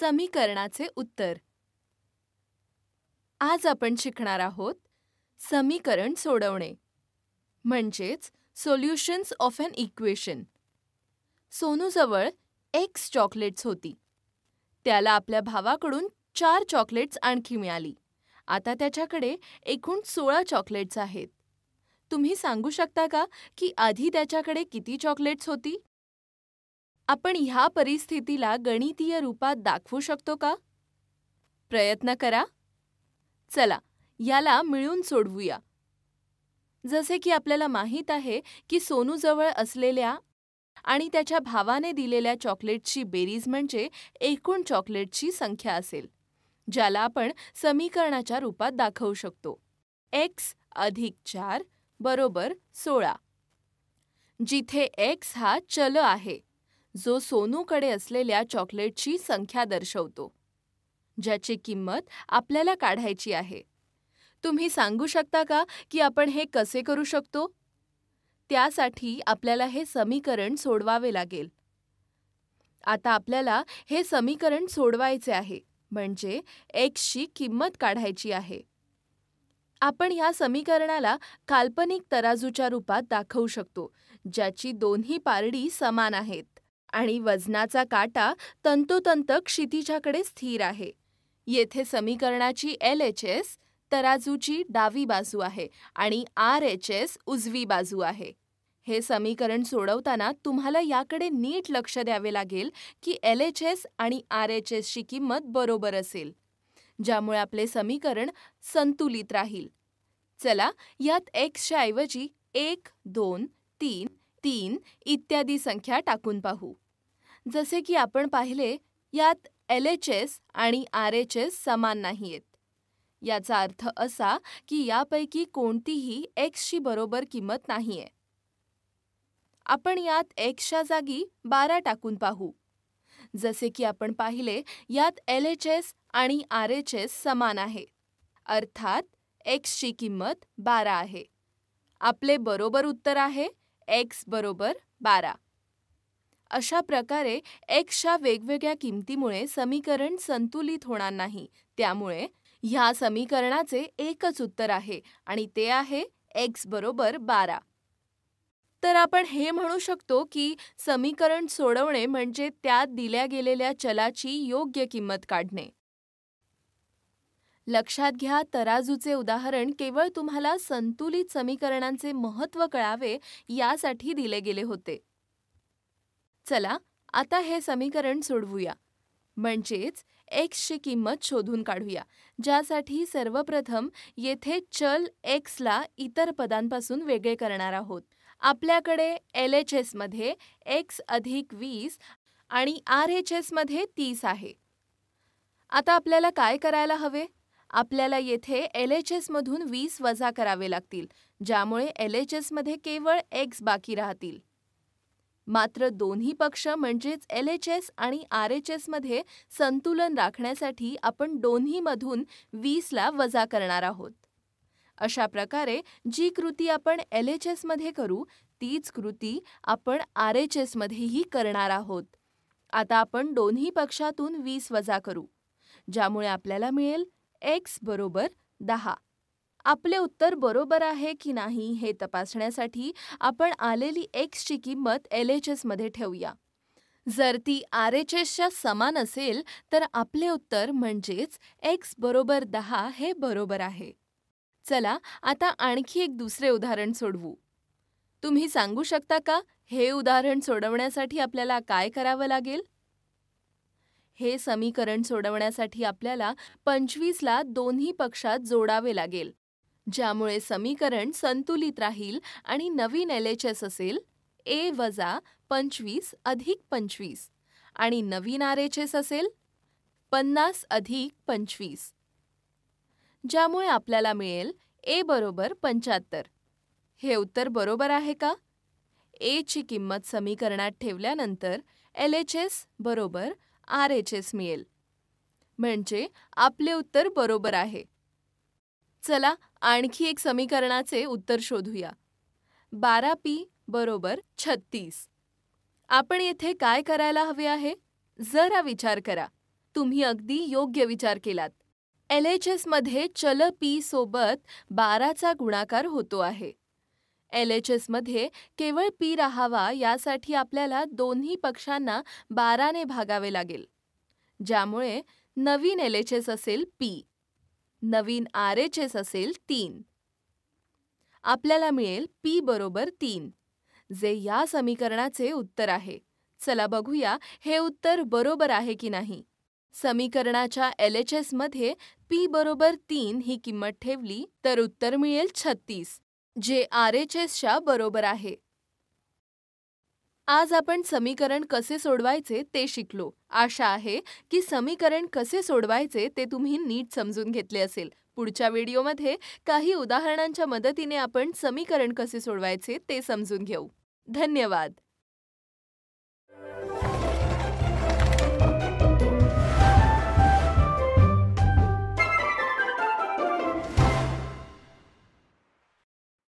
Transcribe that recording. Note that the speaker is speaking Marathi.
समीकरणाचे उत्तर आज आपण शिकणार आहोत समीकरण सोडवणे म्हणजेच सोल्युशन्स ऑफ अन इक्वेशन सोनूजवळ एक्स चॉकलेट्स होती त्याला आपल्या भावाकडून चार चॉकलेट्स आणखी मिळाली आता त्याच्याकडे एकूण सोळा चॉकलेट्स आहेत तुम्ही सांगू शकता का की आधी त्याच्याकडे किती चॉकलेट्स होती आपण ह्या परिस्थितीला गणितीय रूपात दाखवू शकतो का प्रयत्न करा चला याला मिळून सोडवूया जसे की आपल्याला माहीत आहे की सोनूजवळ असलेल्या आणि त्याच्या भावाने दिलेल्या चॉकलेटची बेरीज म्हणजे एकूण चॉकलेटची संख्या असेल ज्याला आपण समीकरणाच्या रूपात दाखवू शकतो एक्स अधिक चार बरोबर सोळा जिथे एक्स हा चल आहे जो सोनूकडे असलेल्या चॉकलेटची संख्या दर्शवतो ज्याची किंमत आपल्याला काढायची आहे तुम्ही सांगू शकता का की आपण हे कसे करू शकतो त्यासाठी आपल्याला हे समीकरण सोडवावे लागेल आता आपल्याला हे समीकरण सोडवायचे आहे म्हणजे एक्सची किंमत काढायची आहे आपण या समीकरणाला काल्पनिक तराजूच्या रूपात दाखवू शकतो ज्याची दोन्ही पारडी समान आहेत आणि वजनाचा काटा तंतोतंत क्षितिजाकडे स्थिर आहे येथे समीकरणाची एल एच एस तराजूची डावी बाजू आहे आणि आर एच एस उजवी बाजू आहे हे समीकरण सोडवताना तुम्हाला याकडे नीट लक्ष द्यावे लागेल की एल एच एस आणि आर एच एसची किंमत बरोबर असेल ज्यामुळे आपले समीकरण संतुलित राहील चला यात एक्सच्या ऐवजी एक दोन तीन तीन इत्यादी संख्या टाकून पाहू जसे की आपण पाहिले यात एल एच एस आणि आर एच एस समान नाहीयेत याचा अर्थ असा की यापैकी कोणतीही एक्सची बरोबर किंमत नाहीये आपण यात एक्सच्या जागी बारा टाकून पाहू जसे की आपण पाहिले यात एल एच एस आणि आर एच एस समान आहे अर्थात एक्सची किंमत बारा आहे आपले बरोबर उत्तर आहे एक्स बरोबर बारा अशा प्रकारे एक्सच्या वेगवेगळ्या किमतीमुळे समीकरण संतुलित होणार नाही त्यामुळे ह्या समीकरणाचे एकच उत्तर आहे आणि ते आहे एक्स बरोबर बारा तर आपण हे म्हणू शकतो की समीकरण सोडवणे म्हणजे त्यात दिल्या गेलेल्या चलाची योग्य किंमत काढणे लक्षात घ्या तराजूचे उदाहरण केवळ तुम्हाला संतुलित समीकरणांचे महत्त्व कळावे यासाठी दिले गेले होते चला आता हे समीकरण सोडवूया म्हणजेच एक्सची किंमत शोधून काढूया ज्यासाठी सर्वप्रथम येथे चल एक्सला इतर पदांपासून वेगळे करणार आहोत आपल्याकडे एल एच एसमध्ये एक्स अधिक वीस आणि आर एच एसमध्ये तीस आहे आता आपल्याला काय करायला हवे आपल्याला येथे एल एच एसमधून वीस वजा करावे लागतील ज्यामुळे एल एच एसमध्ये केवळ एक्स बाकी राहतील मात्र दोन्ही पक्ष म्हणजेच एल एच एस आणि आर एच एसमध्ये संतुलन राखण्यासाठी आपण दोन्हीमधून वीसला वजा करणार आहोत अशा प्रकारे जी कृती आपण एल एच एसमध्ये करू तीच कृती आपण आर एच एसमध्येही करणार आहोत आता आपण दोन्ही पक्षातून वीस वजा करू ज्यामुळे आपल्याला मिळेल एक्स बरोबर दहा आपले उत्तर बरोबर आहे की नाही हे तपासण्यासाठी आपण आलेली एक्सची किंमत एल एच एसमध्ये ठेवूया जर ती आर एच एसच्या समान असेल तर आपले उत्तर म्हणजेच एक्स बरोबर दहा हे बरोबर आहे चला आता आणखी एक दुसरे उदाहरण सोडवू तुम्ही सांगू शकता का हे उदाहरण सोडवण्यासाठी आपल्याला काय करावं लागेल हे समीकरण सोडवण्यासाठी आपल्याला पंचवीसला दोन्ही पक्षात जोडावे लागेल ज्यामुळे समीकरण संतुलित राहील आणि नवीन एल एच एस असेल ए वजा पंचवीस अधिक पंचवीस आणि नवीन आर एच एस असेल पन्नास अधिक पंचवीस ज्यामुळे आपल्याला मिळेल ए बरोबर पंच्याहत्तर हे उत्तर बरोबर आहे का ची किंमत समीकरणात ठेवल्यानंतर एल एच एस बरोबर आर एच एस मिळेल म्हणजे आपले उत्तर बरोबर आहे चला आणखी एक समीकरणाचे उत्तर शोधूया बारा पी बरोबर छत्तीस आपण येथे काय करायला हवे आहे जरा विचार करा तुम्ही अगदी योग्य विचार केलात एल एच एसमध्ये चल पी सोबत बाराचा गुणाकार होतो आहे एल एच एसमध्ये केवळ पी राहावा यासाठी आपल्याला दोन्ही पक्षांना बाराने भागावे लागेल ज्यामुळे नवीन एल एच एस असेल पी नवीन आर एच एस असेल तीन आपल्याला मिळेल पी बरोबर तीन जे या समीकरणाचे उत्तर आहे चला बघूया हे उत्तर बरोबर आहे की नाही समीकरणाच्या एल एच एसमध्ये पी बरोबर तीन ही किंमत ठेवली तर उत्तर मिळेल छत्तीस जे आर एच एसच्या बरोबर आहे आज आपण समीकरण कसे सोडवायचे ते शिकलो आशा आहे की समीकरण कसे सोडवायचे ते तुम्ही नीट समजून घेतले असेल पुढच्या व्हिडिओमध्ये काही उदाहरणांच्या मदतीने आपण समीकरण कसे सोडवायचे ते समजून घेऊ धन्यवाद